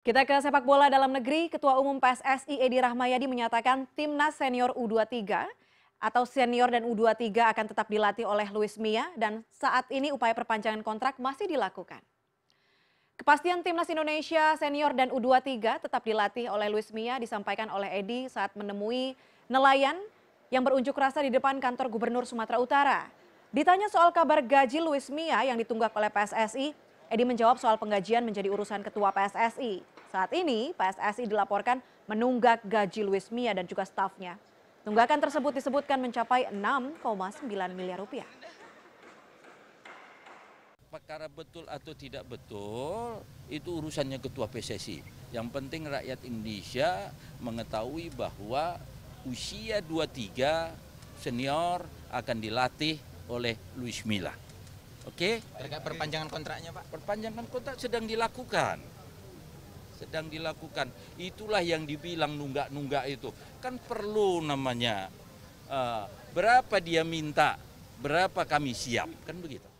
Kita ke sepak bola dalam negeri, Ketua Umum PSSI Edi Rahmayadi menyatakan timnas senior U23 atau senior dan U23 akan tetap dilatih oleh Luis Mia dan saat ini upaya perpanjangan kontrak masih dilakukan. Kepastian timnas Indonesia senior dan U23 tetap dilatih oleh Luis Mia disampaikan oleh Edi saat menemui nelayan yang berunjuk rasa di depan kantor Gubernur Sumatera Utara. Ditanya soal kabar gaji Luis Mia yang ditunggak oleh PSSI, Edi menjawab soal penggajian menjadi urusan ketua PSSI. Saat ini PSSI dilaporkan menunggak gaji Luis Mia dan juga stafnya. Tunggakan tersebut disebutkan mencapai 6,9 miliar rupiah. Perkara betul atau tidak betul itu urusannya ketua PSSI. Yang penting rakyat Indonesia mengetahui bahwa usia 23 senior akan dilatih oleh Luis Milla. Oke, okay? terkait perpanjangan kontraknya, Pak. Perpanjangan kontrak sedang dilakukan. Sedang dilakukan. Itulah yang dibilang nunggak-nunggak itu. Kan perlu namanya uh, berapa dia minta, berapa kami siap, kan begitu.